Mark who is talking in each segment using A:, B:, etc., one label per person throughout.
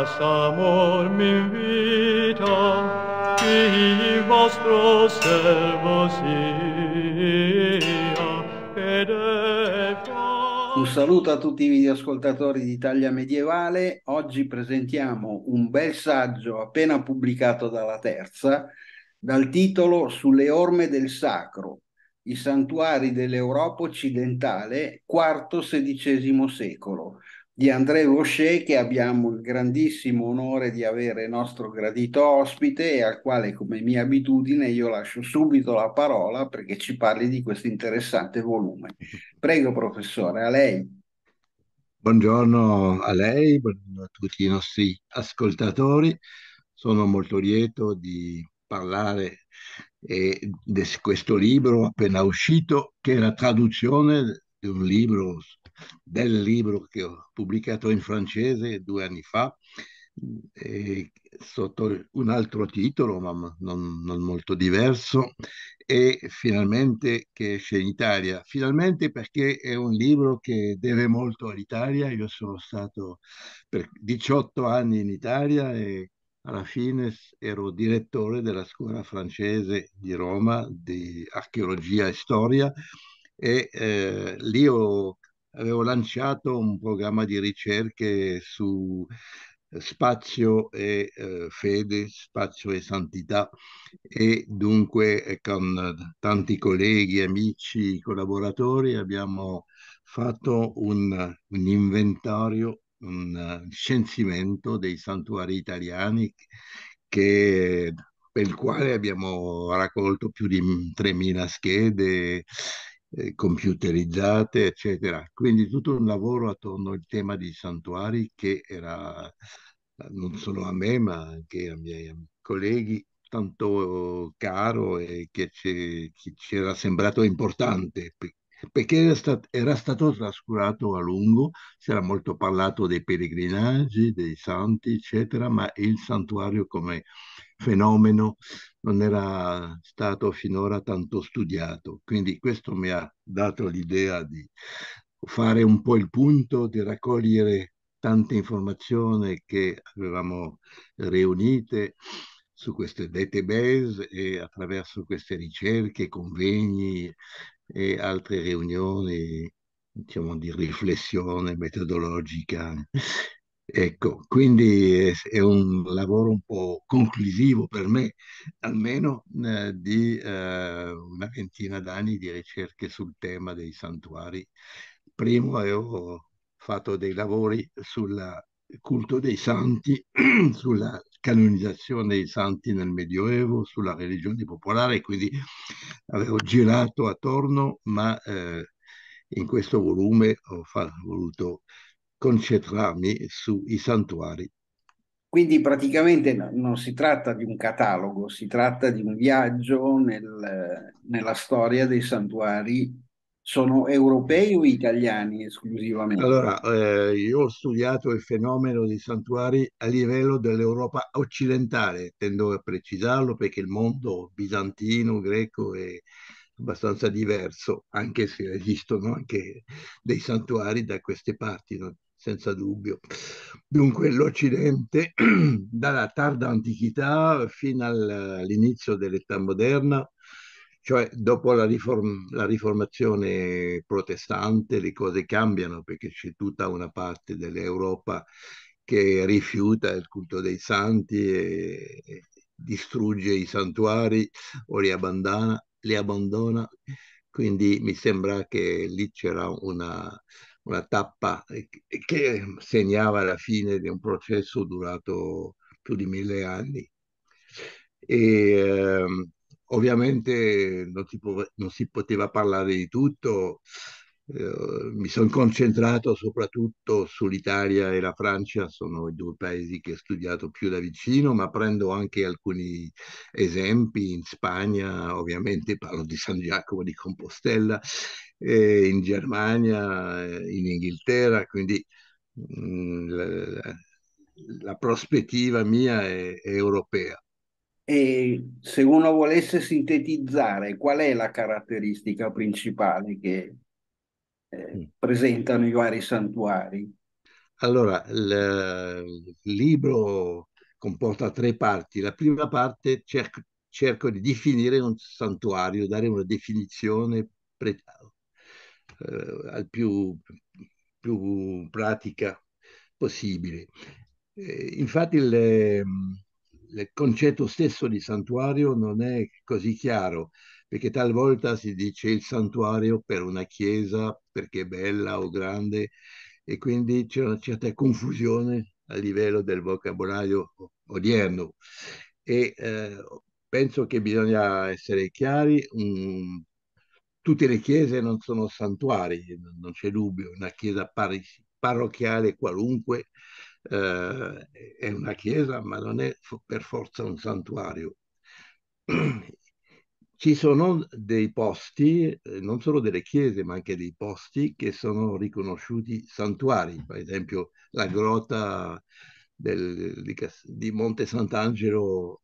A: mas amor mi invita
B: che il vostro servo sia ed è un saluto a tutti i videoascoltatori d'Italia Medievale. Oggi presentiamo un bel saggio appena pubblicato dalla Terza dal titolo Sulle orme del sacro, i santuari dell'Europa occidentale, IV-XVI secolo, di André Rocher che abbiamo il grandissimo onore di avere nostro gradito ospite e al quale come mia abitudine io lascio subito la parola perché ci parli di questo interessante volume. Prego professore, a lei.
A: Buongiorno a lei, buongiorno a tutti i nostri ascoltatori. Sono molto lieto di parlare eh, di questo libro appena uscito che è la traduzione di un libro del libro che ho pubblicato in francese due anni fa, sotto un altro titolo, ma non, non, molto diverso, e finalmente che esce in Italia. Finalmente perché è un libro che deve molto all'Italia. Io sono stato per 18 anni in Italia e alla fine ero direttore della scuola francese di Roma di archeologia e storia e eh, lì ho avevo lanciato un programma di ricerche su eh, spazio e eh, fede, spazio e santità e dunque eh, con eh, tanti colleghi, amici, collaboratori abbiamo fatto un, un inventario, un censimento dei santuari italiani che, per il quale abbiamo raccolto più di 3.000 schede eh, computerizzate, eccetera. Quindi tutto un lavoro attorno al tema dei santuari che era non solo a me ma anche ai miei colleghi tanto caro e che ci, era sembrato importante perché era, stat era, stato trascurato a lungo, si era molto parlato dei pellegrinaggi, dei santi, eccetera, ma il santuario come fenomeno non era stato finora tanto studiato. Quindi questo mi ha dato l'idea di fare un po' il punto, di raccogliere tante informazioni che avevamo riunite su queste database e attraverso queste ricerche, convegni e altre riunioni diciamo di riflessione metodologica Ecco, quindi è, un lavoro un po' conclusivo per me, almeno eh, di eh, una ventina d'anni di ricerche sul tema dei santuari. Primo avevo eh, fatto dei lavori sul culto dei santi, sulla canonizzazione dei santi nel Medioevo, sulla religione popolare, quindi avevo girato attorno, ma eh, in questo volume ho voluto concentrarmi sui santuari.
B: Quindi praticamente non si tratta di un catalogo, si tratta di un viaggio nel, nella storia dei santuari. Sono europei o italiani esclusivamente? Allora,
A: eh, io ho studiato il fenomeno dei santuari a livello dell'Europa occidentale, tendo a precisarlo perché il mondo bizantino, greco è abbastanza diverso, anche se esistono anche dei santuari da queste parti. No? senza dubbio. Dunque l'Occidente, dalla tarda antichità fino all'inizio dell'età moderna, cioè dopo la, riform- la, riformazione protestante le cose cambiano perché c'è tutta una parte dell'Europa che rifiuta il culto dei santi e, e distrugge i santuari o li abbandona, li abbandona. Quindi mi sembra che lì c'era una una tappa eh, eh, che segnava la fine di un processo durato più di mille anni. E, eh, ovviamente non si, po- non si, poteva parlare di tutto, eh, mi sono concentrato soprattutto sull'Italia e la Francia, sono i due paesi che ho studiato più da vicino, ma prendo anche alcuni esempi in Spagna, ovviamente parlo di San Giacomo di Compostella eh, in Germania, eh, in Inghilterra, quindi mh, mm, la,
B: la, prospettiva mia è, è europea. E se uno volesse sintetizzare, qual è la caratteristica principale che eh, mm. presentano i vari santuari?
A: Allora, il, libro comporta tre parti. La prima parte cerco, cerco di definire un santuario, dare una definizione pre- eh, al più, più, pratica possibile. Eh, infatti le, ehm, il concetto stesso di santuario non è così chiaro, perché talvolta si dice il santuario per una chiesa perché è bella o grande e quindi c'è una certa confusione a livello del vocabolario odierno. E eh, penso che bisogna essere chiari, un, tutte le chiese non sono santuari, non c'è dubbio, una chiesa parrocchiale qualunque eh, è una chiesa, ma non è per forza un santuario. Ci sono dei posti, eh, non solo delle chiese, ma anche dei posti che sono riconosciuti santuari, per esempio la grotta del, di, di Monte Sant'Angelo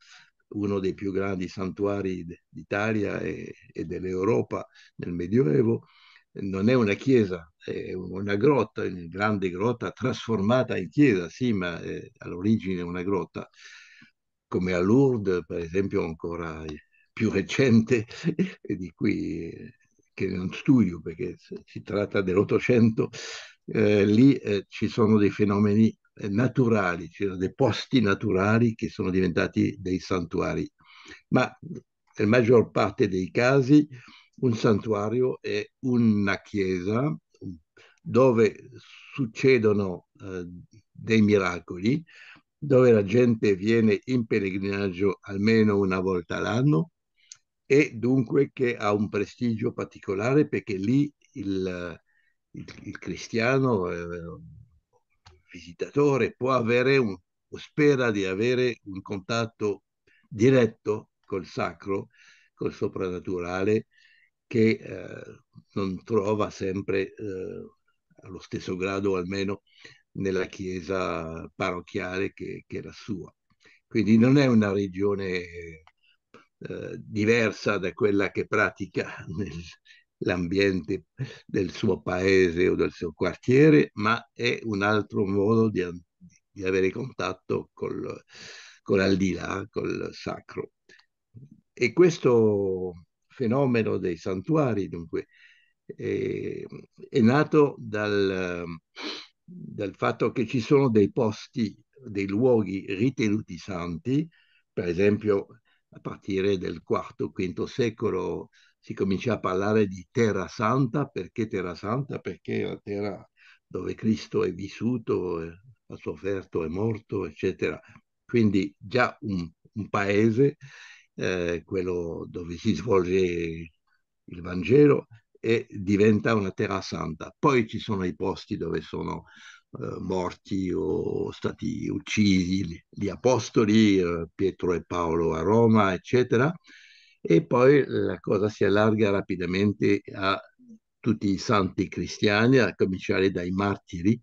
A: uno dei più grandi santuari d'Italia e, e dell'Europa nel Medioevo, non è una chiesa, è una grotta, una grande grotta trasformata in chiesa, sì, ma eh, all'origine è una grotta, come a Lourdes, per esempio, ancora più recente, di cui eh, che non studio perché si tratta dell'Ottocento, eh, lì eh, ci sono dei fenomeni eh, naturali, c'erano cioè dei posti naturali che sono diventati dei santuari. Ma nella maggior parte dei casi un santuario è una chiesa dove succedono eh, dei miracoli, dove la gente viene in pellegrinaggio almeno una volta all'anno e dunque che ha un prestigio particolare perché lì il, il, il cristiano... Eh, visitatore può avere un, o spera di avere un contatto diretto col sacro, col soprannaturale, che eh, non trova sempre eh, allo stesso grado almeno nella chiesa parrocchiale che, che era sua. Quindi non è una religione eh, diversa da quella che pratica nel, l'ambiente del suo paese o del suo quartiere, ma è un altro modo di, di avere contatto col, con l'aldilà, col sacro. E questo fenomeno dei santuari, dunque, è, eh, è nato dal, dal fatto che ci sono dei posti, dei luoghi ritenuti santi, per esempio a partire del IV-V secolo si cominciò a parlare di Terra Santa, perché Terra Santa? Perché la terra dove Cristo è vissuto, è, eh, ha sofferto, è morto, eccetera. Quindi già un, un paese, eh, quello dove si svolge il Vangelo, e diventa una terra santa. Poi ci sono i posti dove sono eh, morti o stati uccisi gli apostoli, eh, Pietro e Paolo a Roma, eccetera e poi la cosa si allarga rapidamente a tutti i santi cristiani, a cominciare dai martiri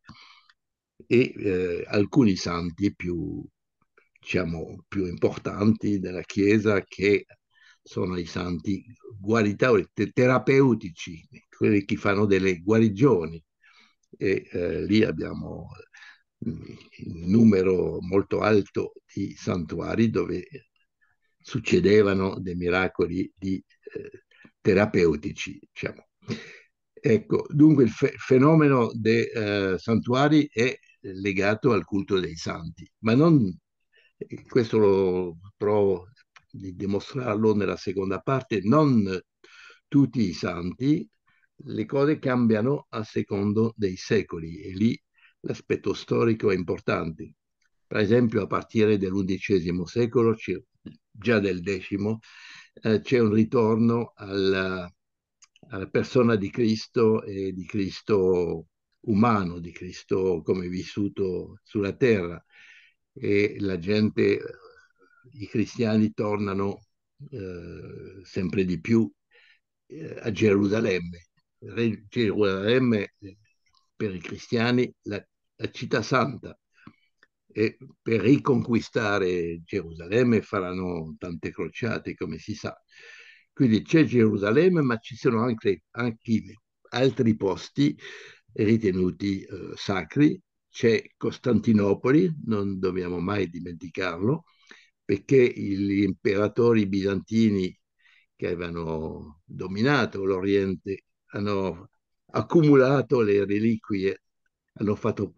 A: e eh, alcuni santi più, diciamo, più importanti della Chiesa che sono i santi guaritori, terapeutici, quelli che fanno delle guarigioni. E eh, lì abbiamo un mm, numero molto alto di santuari dove succedevano dei miracoli di, eh, terapeutici. Diciamo. Ecco, dunque il fe- fenomeno dei eh, santuari è legato al culto dei santi, ma non, questo lo provo a dimostrarlo nella seconda parte, non tutti i santi, le cose cambiano a secondo dei secoli e lì l'aspetto storico è importante. Per esempio a partire dell'undicesimo secolo già del decimo, eh, c'è un ritorno alla, alla, persona di Cristo e di Cristo umano, di Cristo come vissuto sulla terra. E la gente, i cristiani tornano eh, sempre di più eh, a Gerusalemme. Gerusalemme per i cristiani la, la città santa, e per riconquistare Gerusalemme faranno tante crociate, come si sa. Quindi c'è Gerusalemme, ma ci sono anche, anche altri posti ritenuti eh, sacri. C'è Costantinopoli, non dobbiamo mai dimenticarlo, perché gli imperatori bizantini che avevano dominato l'Oriente hanno accumulato le reliquie, hanno fatto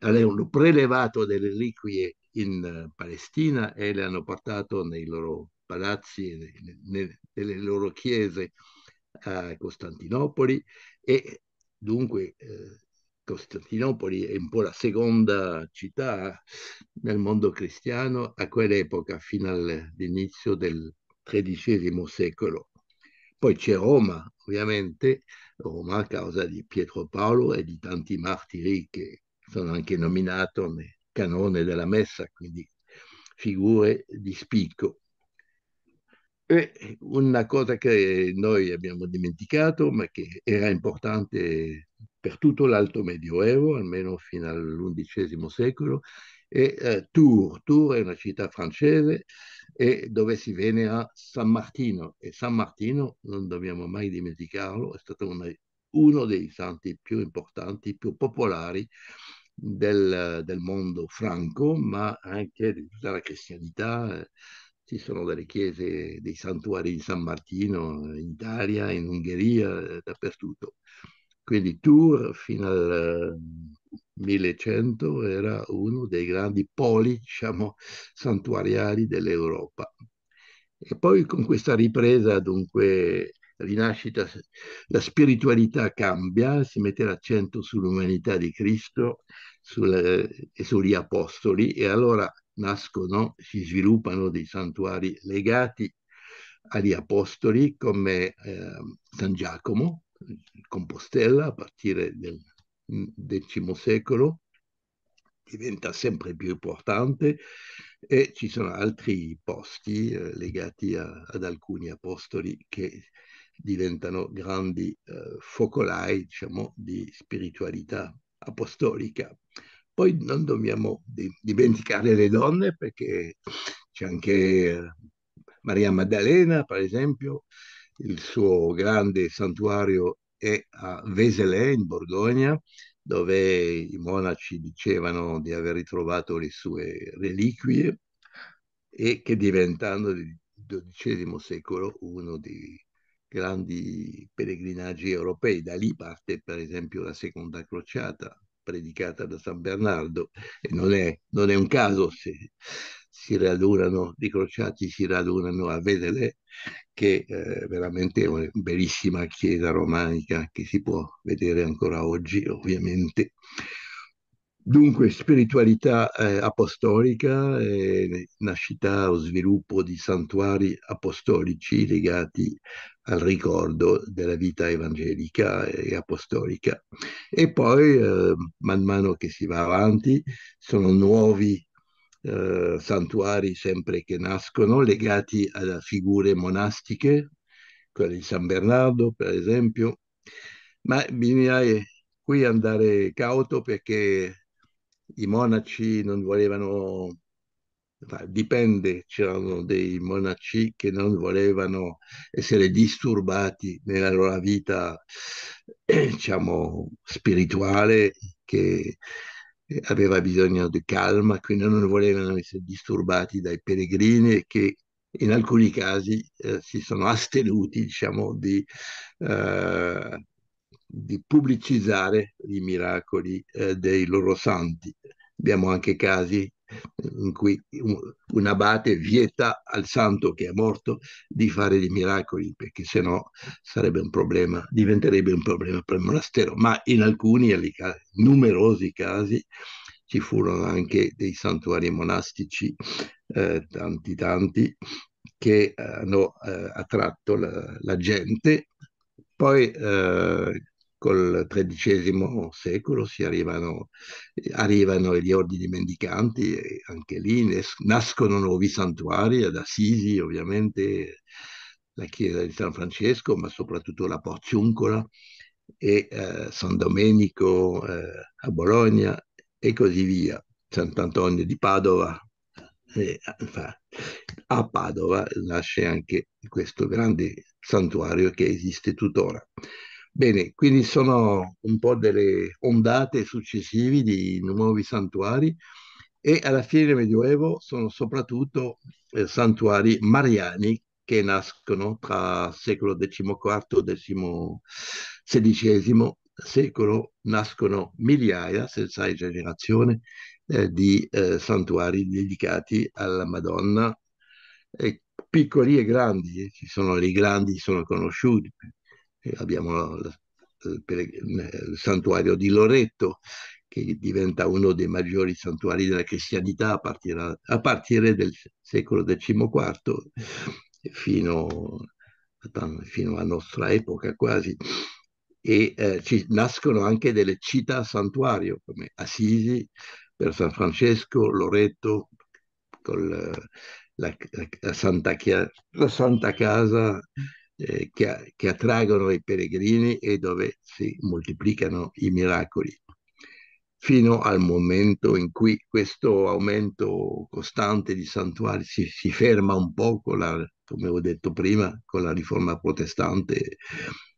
A: l'hanno prelevato delle reliquie in eh, Palestina e le hanno portato nei loro palazzi, nelle loro chiese a Costantinopoli e dunque eh, Costantinopoli è un po' la seconda città nel mondo cristiano a quell'epoca fino all'inizio del XIII secolo. Poi c'è Roma, ovviamente, Roma a causa di Pietro Paolo e di tanti martiri che sono anche nominato canone della messa, quindi figure di spicco. E una cosa che noi abbiamo dimenticato, ma che era importante per tutto l'Alto Medioevo, almeno fino all'undicesimo secolo, è eh, Tours. Tours è una città francese dove si venera San Martino. E San Martino, non dobbiamo mai dimenticarlo, è stato una, uno dei santi più importanti, più popolari del, del, mondo franco, ma anche di tutta la cristianità. Ci sono delle chiese, dei santuari di San Martino in Italia, in Ungheria, eh, dappertutto. Quindi Tours fino al 1100 eh, era uno dei grandi poli, diciamo, santuariali dell'Europa. E poi con questa ripresa, dunque, rinascita, la spiritualità cambia, si mette l'accento sull'umanità di Cristo sulle, eh, sugli apostoli e allora nascono, si sviluppano dei santuari legati agli apostoli come eh, San Giacomo, Compostella a partire del X mm, secolo, diventa sempre più importante e ci sono altri posti eh, legati a, ad alcuni apostoli che diventano grandi eh, focolai diciamo, di spiritualità apostolica. Poi non dobbiamo dimenticare le donne perché c'è anche Maria Maddalena, per esempio, il suo grande santuario è a Veselè in Borgogna, dove i monaci dicevano di aver ritrovato le sue reliquie e che diventando il XII secolo uno dei grandi pellegrinaggi europei. Da lì parte per esempio la seconda crociata predicata da San Bernardo e non è, non è un caso se si radunano, i crociati si radunano a Vedele che eh, è veramente una bellissima chiesa romanica che si può vedere ancora oggi ovviamente. Dunque, spiritualità eh, apostolica, eh, nascita o sviluppo di santuari apostolici legati al ricordo della vita evangelica e apostolica. E poi, eh, man mano che si va avanti, sono nuovi eh, santuari sempre che nascono legati a figure monastiche, quella di San Bernardo, per esempio, ma bisogna eh, qui andare cauto perché i monaci non volevano, dipende, c'erano dei monaci che non volevano essere disturbati nella loro vita, eh, diciamo, spirituale, che eh, aveva bisogno di calma, quindi non volevano essere disturbati dai pellegrini che in alcuni casi eh, si sono astenuti diciamo, di eh, di pubblicizzare i miracoli eh, dei loro santi. Abbiamo anche casi eh, in cui un, abate vieta al santo che è morto di fare dei miracoli, perché sennò sarebbe un problema, diventerebbe un problema per il monastero. Ma in alcuni, numerosi casi, ci furono anche dei santuari monastici, eh, tanti tanti, che hanno eh, attratto la, la gente poi eh, col XIII secolo si arrivano, arrivano, gli ordini mendicanti e anche lì nascono nuovi santuari, ad Assisi ovviamente, la chiesa di San Francesco, ma soprattutto la Porciuncola e eh, San Domenico eh, a Bologna e così via, Sant'Antonio di Padova. E, eh, a Padova nasce anche questo grande santuario che esiste tuttora. Bene, quindi sono un po' delle ondate successive di nuovi santuari e alla fine del Medioevo sono soprattutto eh, santuari mariani che nascono tra secolo XIV e XVI secolo, nascono migliaia, senza esagerazione, eh, di eh, santuari dedicati alla Madonna, piccoli e grandi, eh, ci sono i grandi, sono conosciuti, eh, abbiamo il santuario di Loreto, che diventa uno dei maggiori santuari della cristianità a partire, a partire del secolo XIV fino, fino, alla nostra epoca quasi. E eh, ci nascono anche delle città santuario come Assisi per San Francesco, Loreto, con la, la, la, Santa, la Santa Casa eh, che, che, attraggono i pellegrini e dove si moltiplicano i miracoli, fino al momento in cui questo aumento costante di santuari si, si ferma un po', la, come ho detto prima, con la riforma protestante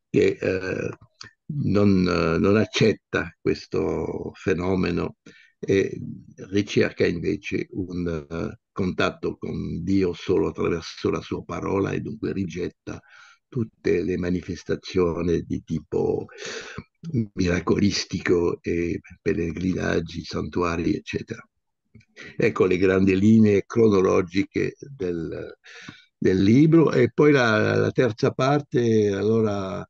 A: che eh, non, non accetta questo fenomeno e ricerca invece un uh, contatto con Dio solo attraverso la sua parola e dunque rigetta tutte le manifestazioni di tipo miracolistico e pellegrinaggi, santuari, eccetera. Ecco le grandi linee cronologiche del, del libro e poi la, la terza parte, allora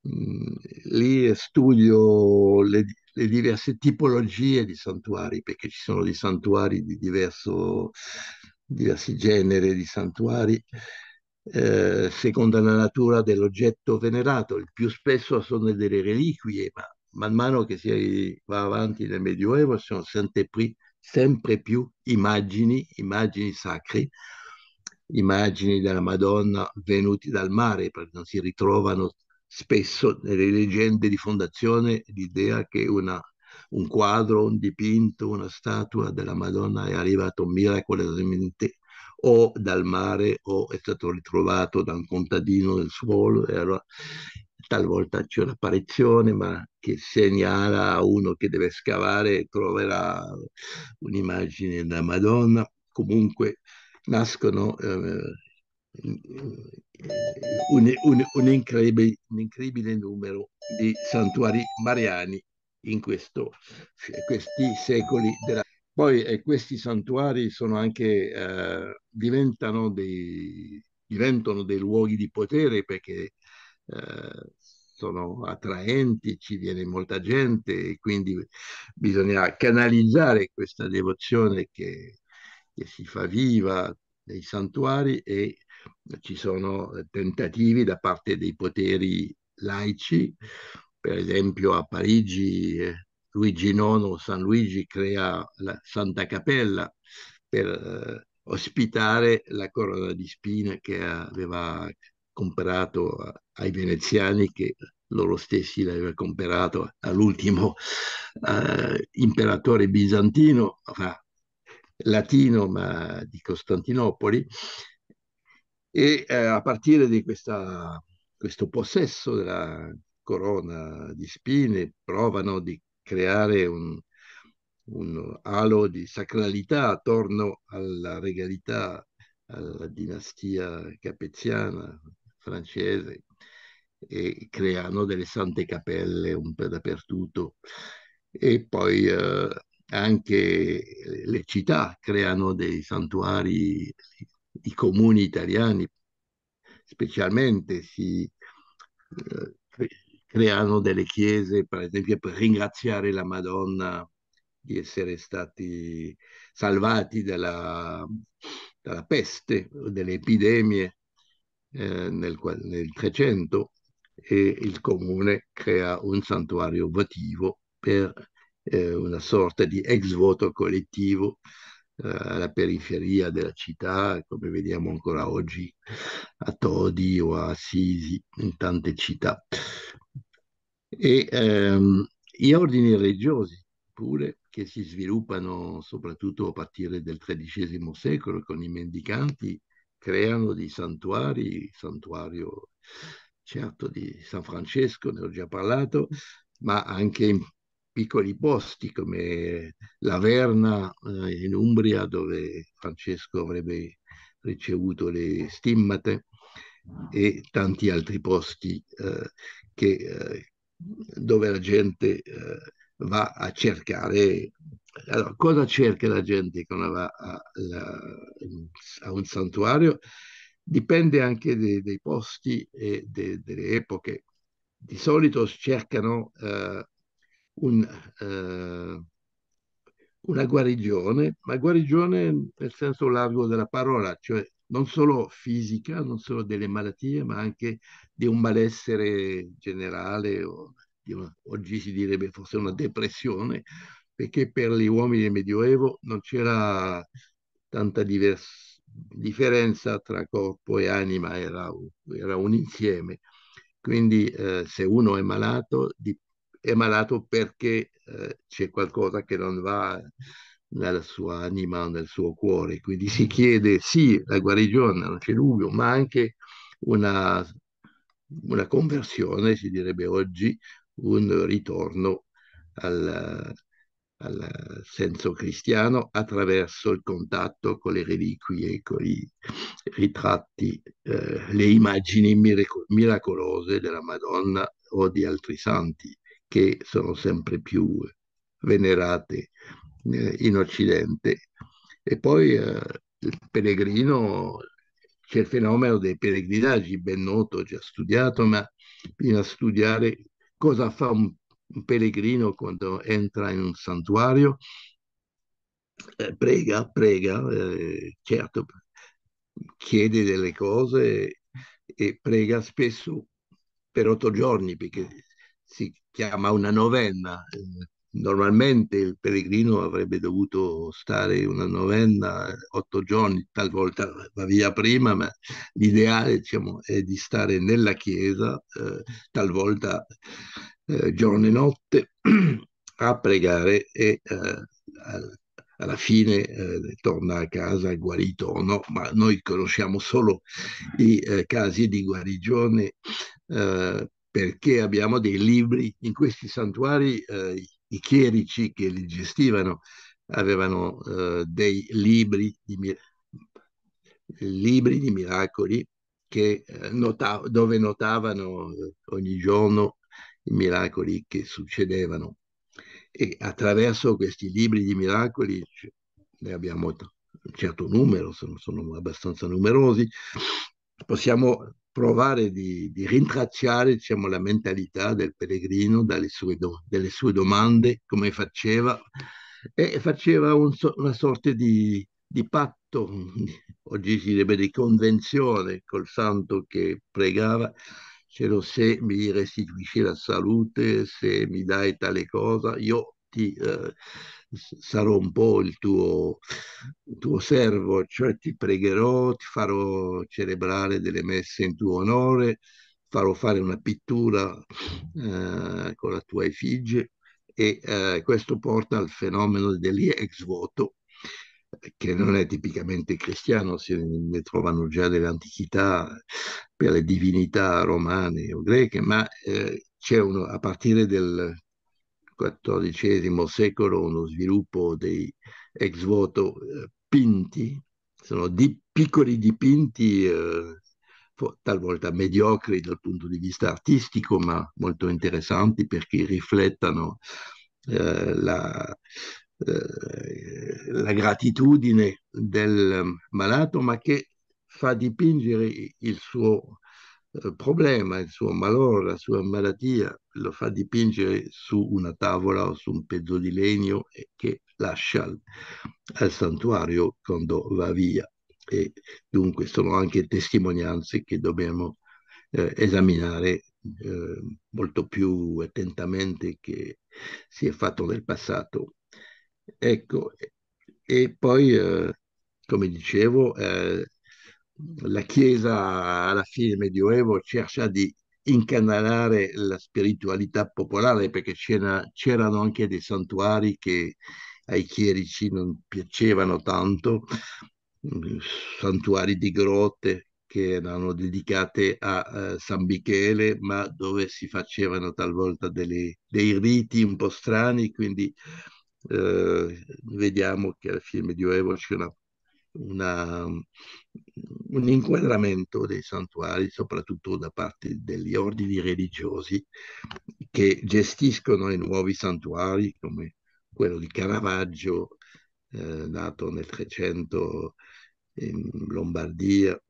A: mh, mm, lì studio le, le, diverse tipologie di santuari, perché ci sono dei santuari di diverso, diversi generi di santuari eh, seconda la natura dell'oggetto venerato, il più spesso sono delle reliquie, ma man mano che si va avanti nel Medioevo sono sempre, sempre più immagini, immagini sacre, immagini della Madonna venuti dal mare, perché non si ritrovano spesso nelle leggende di fondazione l'idea che una, un quadro, un dipinto, una statua della Madonna è arrivato miracolosamente o dal mare o è stato ritrovato da un contadino del suolo. Allora, talvolta c'è un'apparizione, ma che segnala a uno che deve scavare e troverà un'immagine della Madonna. Comunque nascono eh, un, un, un, incredibile, un, incredibile, numero di santuari mariani in questo, questi secoli della poi eh, questi santuari sono anche, eh, diventano, dei, diventano, dei, luoghi di potere perché eh, sono attraenti, ci viene molta gente e quindi bisogna canalizzare questa devozione che, che si fa viva nei santuari e ci sono eh, tentativi da parte dei poteri laici, per esempio a Parigi eh, Luigi IX San Luigi crea la Santa Cappella per eh, ospitare la corona di spine che aveva comprato ai veneziani che loro stessi l'aveva comprato all'ultimo eh, imperatore bizantino, ma, latino, ma di Costantinopoli. E eh, a partire di questa, questo possesso della corona di spine provano di creare un, un halo di sacralità attorno alla regalità, alla dinastia capeziana francese e creano delle sante cappelle un po' dappertutto e poi eh, anche le città creano dei santuari, i comuni italiani specialmente si eh, creano delle chiese, per esempio, per ringraziare la Madonna di essere stati salvati dalla, dalla peste, dalle epidemie eh, nel, nel 300 e il comune crea un santuario votivo per eh, una sorta di ex voto collettivo eh, alla periferia della città, come vediamo ancora oggi a Todi o a Assisi, in tante città e ehm, gli ordini religiosi pure che si sviluppano soprattutto a partire del XIII secolo con i mendicanti creano dei santuari, il santuario certo di San Francesco, ne ho già parlato, ma anche in piccoli posti come Laverna eh, in Umbria dove Francesco avrebbe ricevuto le stimmate e tanti altri posti eh, che eh, dove la gente eh, va a cercare. Allora, cosa cerca la gente quando va a, la, a un santuario? Dipende anche dei, dei posti e de, delle epoche. Di solito cercano eh, un, eh, una guarigione, ma guarigione nel senso largo della parola, cioè non solo fisica, non solo delle malattie, ma anche di un malessere generale, o una, oggi si direbbe forse una depressione, perché per gli uomini del Medioevo non c'era tanta divers- differenza tra corpo e anima, era, era un insieme. Quindi eh, se uno è malato, di- è malato perché eh, c'è qualcosa che non va nella sua anima, nel suo cuore. Quindi si chiede sì la guarigione, non c'è dubbio, ma anche una, una conversione, si direbbe oggi, un ritorno al, al senso cristiano attraverso il contatto con le reliquie, con i ritratti, eh, le immagini miracolose della Madonna o di altri santi che sono sempre più venerate eh, in Occidente. E poi eh, il pellegrino, c'è il fenomeno dei pellegrinaggi, ben noto, già studiato, ma bisogna studiare cosa fa un, un pellegrino quando entra in un santuario. Eh, prega, prega, eh, certo, chiede delle cose e prega spesso per otto giorni perché si chiama una novena. Eh, Normalmente il pellegrino avrebbe dovuto stare una novenna, otto giorni, talvolta va via prima, ma l'ideale diciamo, è di stare nella chiesa, eh, talvolta eh, giorno e notte, a pregare e eh, alla fine eh, torna a casa guarito o no, ma noi conosciamo solo i eh, casi di guarigione eh, perché abbiamo dei libri in questi santuari. Eh, i chierici che li gestivano avevano eh, dei libri di, libri di miracoli che, eh, nota- dove notavano eh, ogni giorno i miracoli che succedevano. E attraverso questi libri di miracoli, ne abbiamo un certo numero, sono, sono abbastanza numerosi, possiamo provare di, di rintracciare diciamo, la mentalità del pellegrino dalle sue, do, sue domande, come faceva, e faceva un, una sorta di, di patto, oggi si direbbe di convenzione col santo che pregava, se mi restituisci la salute, se mi dai tale cosa, io ti, eh, sarò un po' il tuo, tuo, servo, cioè ti pregherò, ti farò celebrare delle messe in tuo onore, farò fare una pittura eh, con la tua effigie e eh, questo porta al fenomeno dell'ex voto che non è tipicamente cristiano, si ne trovano già dell'antichità per le divinità romane o greche, ma eh, c'è uno, a partire del XIV secolo uno sviluppo dei ex voto eh, pinti, sono di piccoli dipinti eh, talvolta mediocri dal punto di vista artistico, ma molto interessanti perché riflettono eh, la, eh, la, gratitudine del malato, ma che fa dipingere il suo eh, problema, il suo malore, la sua malattia, lo fa dipingere su una tavola o su un pezzo di legno che lascia al santuario quando va via. E dunque sono anche testimonianze che dobbiamo eh, esaminare eh, molto più attentamente che si è fatto nel passato. Ecco, e poi, eh, come dicevo, eh, la Chiesa alla fine del Medioevo cerca di incanalare la spiritualità popolare perché c'erano anche dei santuari che ai chierici non piacevano tanto, mm, santuari di grotte che erano dedicate a eh, San Michele, ma dove si facevano talvolta delle, dei riti un po' strani, quindi eh, vediamo che alla fine del Medioevo c'è una una, un inquadramento dei santuari, soprattutto da parte degli ordini religiosi che gestiscono i nuovi santuari come quello di Caravaggio, eh, nato nel 300 in Lombardia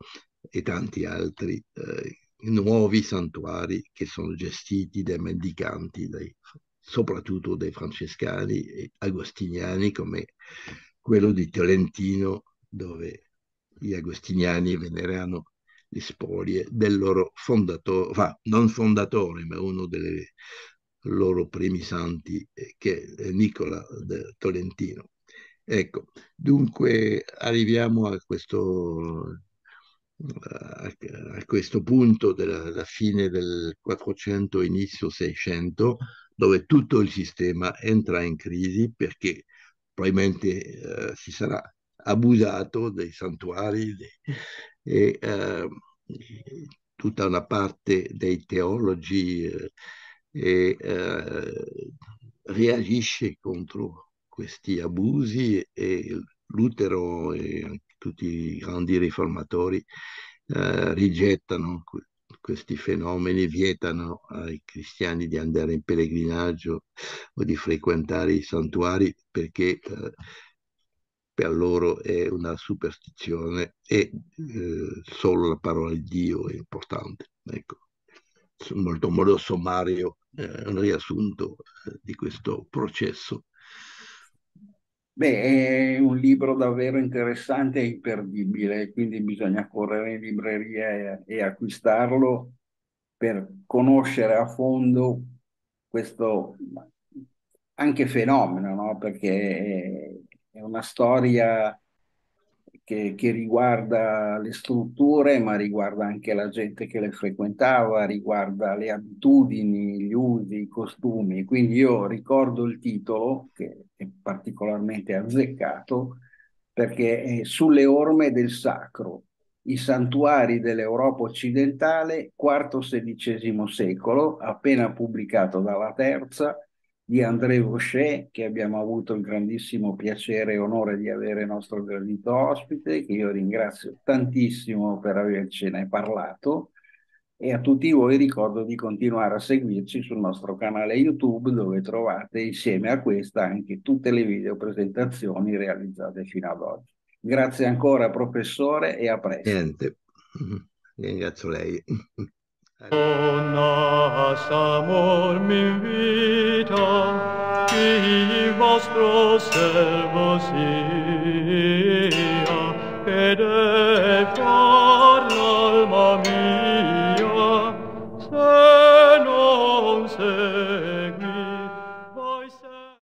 A: e tanti altri eh, nuovi santuari che sono gestiti dai mendicanti, dai, soprattutto dai francescani e agostiniani come quello di Tolentino dove gli agostiniani venerano le spoglie del loro fondatore, fa, non fondatore, ma uno dei loro primi santi, eh, che è Nicola Tolentino. Ecco, dunque arriviamo a questo, a, questo punto della fine del 400, inizio 600, dove tutto il sistema entra in crisi perché probabilmente eh, ci sarà abusato dei santuari e eh, tutta una parte dei teologi eh, eh, reagisce contro questi abusi e Lutero e tutti i grandi riformatori eh, rigettano questi fenomeni vietano ai cristiani di andare in pellegrinaggio o di frequentare i santuari perché eh, per loro è una superstizione e eh, solo la parola di Dio è importante. Ecco, molto modo sommario, eh, un riassunto
B: eh, di questo processo. Beh, è un libro davvero interessante e imperdibile, quindi bisogna correre in libreria e, e acquistarlo per conoscere a fondo questo anche fenomeno, no? perché è una storia che, che, riguarda le strutture, ma riguarda anche la gente che le frequentava, riguarda le abitudini, gli usi, i costumi. Quindi io ricordo il titolo, che è particolarmente azzeccato, perché è Sulle orme del sacro, i santuari dell'Europa occidentale, IV-XVI secolo, appena pubblicato dalla Terza, di André Rocher, che abbiamo avuto il grandissimo piacere e onore di avere nostro gradito ospite, che io ringrazio tantissimo per avercene parlato. E a tutti voi ricordo di continuare a seguirci sul nostro canale YouTube dove trovate insieme a questa anche tutte le video presentazioni realizzate fino ad oggi. Grazie ancora professore e a presto. Niente,
A: ringrazio
B: lei. Donas amor mi vida Qui vostro servo